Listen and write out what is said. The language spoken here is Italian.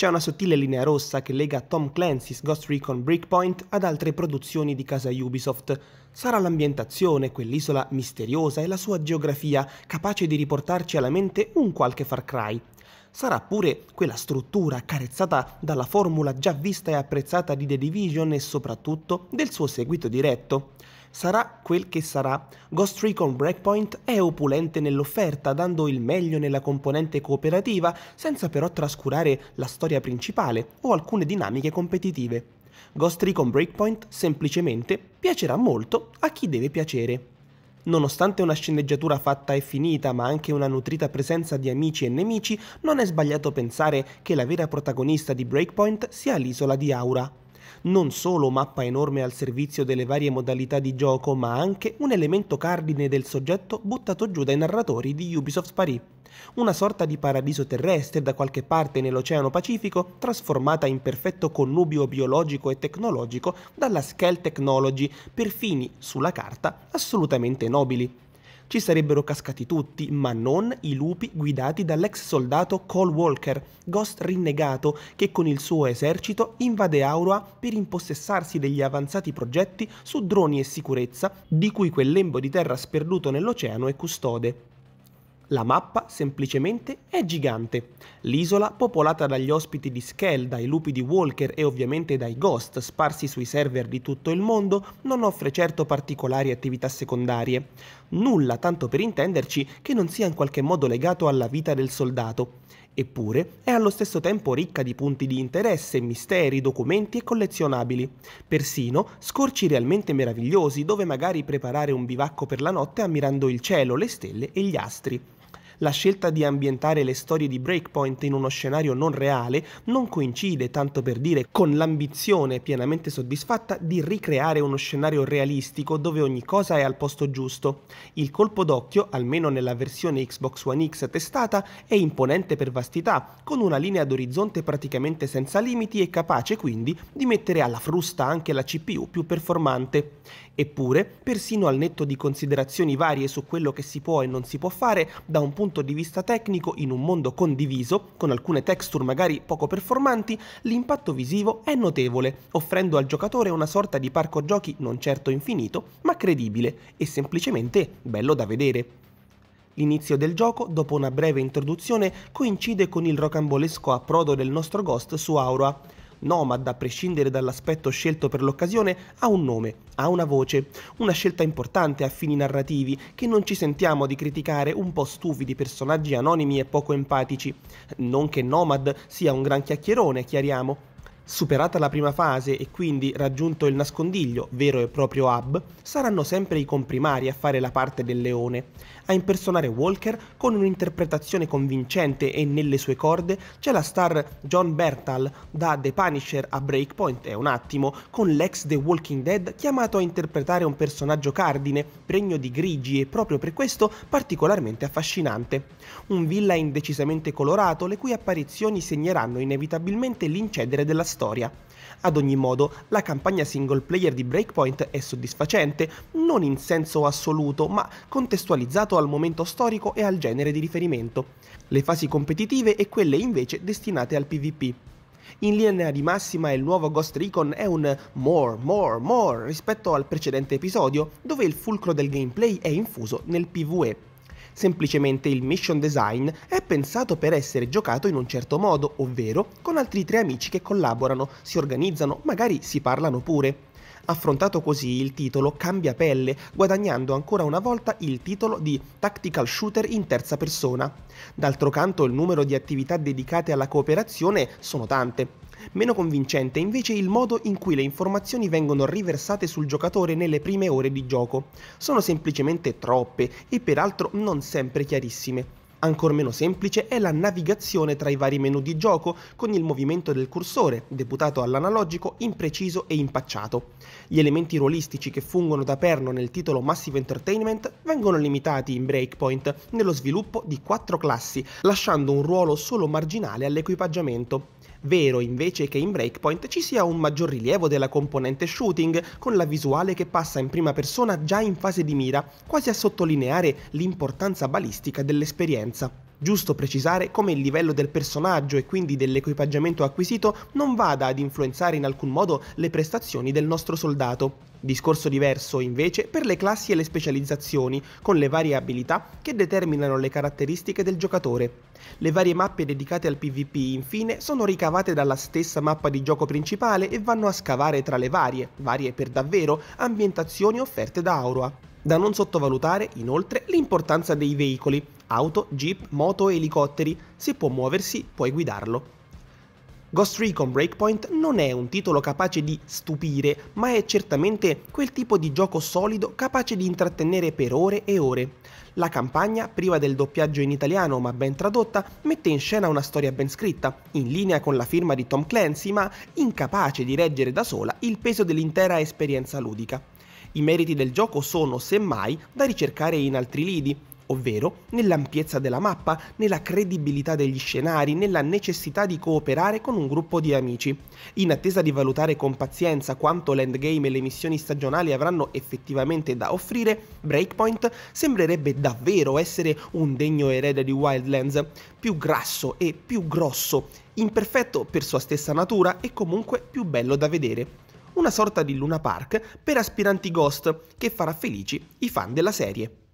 C'è una sottile linea rossa che lega Tom Clancy's Ghost Recon Breakpoint ad altre produzioni di casa Ubisoft. Sarà l'ambientazione, quell'isola misteriosa e la sua geografia capace di riportarci alla mente un qualche Far Cry. Sarà pure quella struttura carezzata dalla formula già vista e apprezzata di The Division e soprattutto del suo seguito diretto. Sarà quel che sarà, Ghost Recon Breakpoint è opulente nell'offerta, dando il meglio nella componente cooperativa, senza però trascurare la storia principale o alcune dinamiche competitive. Ghost Recon Breakpoint semplicemente piacerà molto a chi deve piacere. Nonostante una sceneggiatura fatta e finita, ma anche una nutrita presenza di amici e nemici, non è sbagliato pensare che la vera protagonista di Breakpoint sia l'isola di Aura non solo mappa enorme al servizio delle varie modalità di gioco, ma anche un elemento cardine del soggetto buttato giù dai narratori di Ubisoft Paris. Una sorta di paradiso terrestre da qualche parte nell'Oceano Pacifico, trasformata in perfetto connubio biologico e tecnologico dalla Scale Technology per fini, sulla carta, assolutamente nobili ci sarebbero cascati tutti, ma non i lupi guidati dall'ex soldato Cole Walker, ghost rinnegato che con il suo esercito invade Aurora per impossessarsi degli avanzati progetti su droni e sicurezza di cui quel lembo di terra sperduto nell'oceano è custode. La mappa semplicemente è gigante. L'isola, popolata dagli ospiti di Skell, dai lupi di Walker e ovviamente dai ghost sparsi sui server di tutto il mondo, non offre certo particolari attività secondarie. Nulla, tanto per intenderci, che non sia in qualche modo legato alla vita del soldato. Eppure è allo stesso tempo ricca di punti di interesse, misteri, documenti e collezionabili. Persino scorci realmente meravigliosi dove magari preparare un bivacco per la notte ammirando il cielo, le stelle e gli astri. La scelta di ambientare le storie di Breakpoint in uno scenario non reale non coincide, tanto per dire, con l'ambizione pienamente soddisfatta di ricreare uno scenario realistico dove ogni cosa è al posto giusto. Il colpo d'occhio, almeno nella versione Xbox One X testata, è imponente per vastità, con una linea d'orizzonte praticamente senza limiti e capace quindi di mettere alla frusta anche la CPU più performante. Eppure, persino al netto di considerazioni varie su quello che si può e non si può fare, da un punto punto di vista tecnico in un mondo condiviso, con alcune texture magari poco performanti, l'impatto visivo è notevole, offrendo al giocatore una sorta di parco giochi non certo infinito, ma credibile e semplicemente bello da vedere. L'inizio del gioco, dopo una breve introduzione, coincide con il rocambolesco approdo del nostro Ghost su Aura. Nomad, a prescindere dall'aspetto scelto per l'occasione, ha un nome, ha una voce, una scelta importante a fini narrativi che non ci sentiamo di criticare un po' stufidi personaggi anonimi e poco empatici. Non che Nomad sia un gran chiacchierone, chiariamo, Superata la prima fase e quindi raggiunto il nascondiglio, vero e proprio hub, saranno sempre i comprimari a fare la parte del leone, a impersonare Walker con un'interpretazione convincente e nelle sue corde c'è la star John Bertal da The Punisher a Breakpoint, è un attimo, con l'ex The Walking Dead chiamato a interpretare un personaggio cardine, pregno di grigi e proprio per questo particolarmente affascinante. Un villain decisamente colorato le cui apparizioni segneranno inevitabilmente l'incedere della storia storia. Ad ogni modo, la campagna single player di Breakpoint è soddisfacente, non in senso assoluto, ma contestualizzato al momento storico e al genere di riferimento. Le fasi competitive e quelle invece destinate al PvP. In linea di massima il nuovo Ghost Recon è un more, more, more rispetto al precedente episodio, dove il fulcro del gameplay è infuso nel PvE. Semplicemente il mission design è pensato per essere giocato in un certo modo, ovvero con altri tre amici che collaborano, si organizzano, magari si parlano pure. Affrontato così il titolo cambia pelle, guadagnando ancora una volta il titolo di tactical shooter in terza persona. D'altro canto il numero di attività dedicate alla cooperazione sono tante. Meno convincente è invece il modo in cui le informazioni vengono riversate sul giocatore nelle prime ore di gioco. Sono semplicemente troppe e peraltro non sempre chiarissime. Ancor meno semplice è la navigazione tra i vari menu di gioco con il movimento del cursore, deputato all'analogico, impreciso e impacciato. Gli elementi ruolistici che fungono da perno nel titolo Massive Entertainment vengono limitati in Breakpoint nello sviluppo di quattro classi, lasciando un ruolo solo marginale all'equipaggiamento. Vero invece che in Breakpoint ci sia un maggior rilievo della componente shooting, con la visuale che passa in prima persona già in fase di mira, quasi a sottolineare l'importanza balistica dell'esperienza. Giusto precisare come il livello del personaggio e quindi dell'equipaggiamento acquisito non vada ad influenzare in alcun modo le prestazioni del nostro soldato. Discorso diverso invece per le classi e le specializzazioni, con le varie abilità che determinano le caratteristiche del giocatore. Le varie mappe dedicate al PvP infine sono ricavate dalla stessa mappa di gioco principale e vanno a scavare tra le varie, varie per davvero, ambientazioni offerte da Aurora. Da non sottovalutare inoltre l'importanza dei veicoli, auto, jeep, moto e elicotteri, se può muoversi puoi guidarlo. Ghost Recon Breakpoint non è un titolo capace di stupire, ma è certamente quel tipo di gioco solido capace di intrattenere per ore e ore. La campagna, priva del doppiaggio in italiano ma ben tradotta, mette in scena una storia ben scritta, in linea con la firma di Tom Clancy, ma incapace di reggere da sola il peso dell'intera esperienza ludica. I meriti del gioco sono, semmai, da ricercare in altri lidi, ovvero nell'ampiezza della mappa, nella credibilità degli scenari, nella necessità di cooperare con un gruppo di amici. In attesa di valutare con pazienza quanto l'endgame e le missioni stagionali avranno effettivamente da offrire, Breakpoint sembrerebbe davvero essere un degno erede di Wildlands, più grasso e più grosso, imperfetto per sua stessa natura e comunque più bello da vedere una sorta di Luna Park per aspiranti ghost che farà felici i fan della serie.